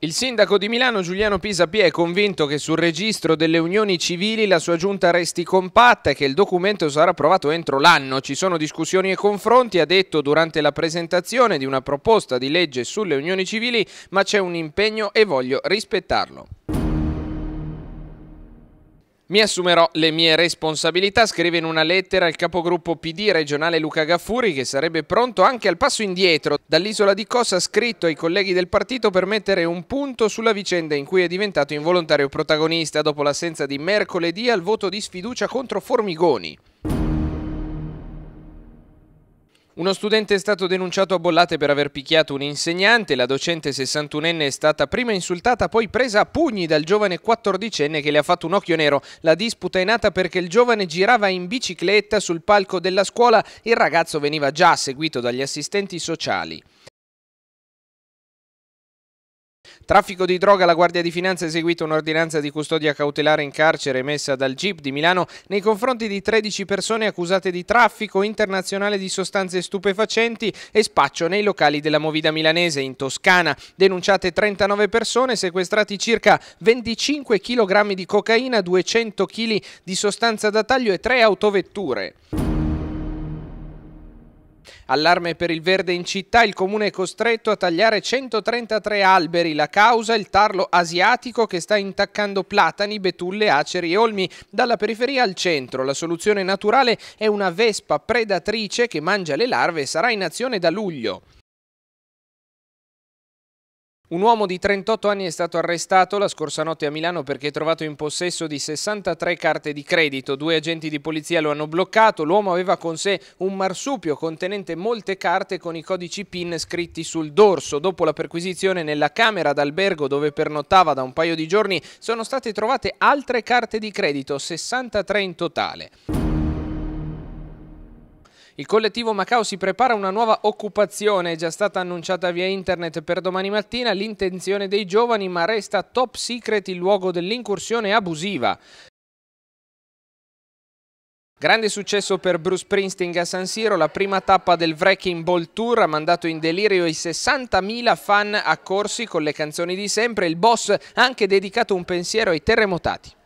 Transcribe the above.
Il sindaco di Milano Giuliano Pisapia è convinto che sul registro delle unioni civili la sua giunta resti compatta e che il documento sarà approvato entro l'anno. Ci sono discussioni e confronti, ha detto durante la presentazione di una proposta di legge sulle unioni civili, ma c'è un impegno e voglio rispettarlo. Mi assumerò le mie responsabilità, scrive in una lettera il capogruppo PD regionale Luca Gaffuri che sarebbe pronto anche al passo indietro dall'isola di Cosa scritto ai colleghi del partito per mettere un punto sulla vicenda in cui è diventato involontario protagonista dopo l'assenza di mercoledì al voto di sfiducia contro Formigoni. Uno studente è stato denunciato a Bollate per aver picchiato un insegnante, la docente 61enne è stata prima insultata, poi presa a pugni dal giovane 14enne che le ha fatto un occhio nero. La disputa è nata perché il giovane girava in bicicletta sul palco della scuola, il ragazzo veniva già seguito dagli assistenti sociali. Traffico di droga, la Guardia di Finanza ha eseguito un'ordinanza di custodia cautelare in carcere emessa dal GIP di Milano nei confronti di 13 persone accusate di traffico internazionale di sostanze stupefacenti e spaccio nei locali della Movida milanese in Toscana. Denunciate 39 persone, sequestrati circa 25 kg di cocaina, 200 kg di sostanza da taglio e 3 autovetture. Allarme per il verde in città, il comune è costretto a tagliare 133 alberi. La causa è il tarlo asiatico che sta intaccando platani, betulle, aceri e olmi. Dalla periferia al centro la soluzione naturale è una vespa predatrice che mangia le larve e sarà in azione da luglio. Un uomo di 38 anni è stato arrestato la scorsa notte a Milano perché è trovato in possesso di 63 carte di credito. Due agenti di polizia lo hanno bloccato. L'uomo aveva con sé un marsupio contenente molte carte con i codici PIN scritti sul dorso. Dopo la perquisizione nella camera d'albergo dove pernottava da un paio di giorni sono state trovate altre carte di credito, 63 in totale. Il collettivo Macao si prepara a una nuova occupazione, è già stata annunciata via internet per domani mattina l'intenzione dei giovani, ma resta top secret il luogo dell'incursione abusiva. Grande successo per Bruce Springsteen a San Siro, la prima tappa del Wrecking Ball Tour ha mandato in delirio i 60.000 fan accorsi con le canzoni di sempre, il boss ha anche dedicato un pensiero ai terremotati.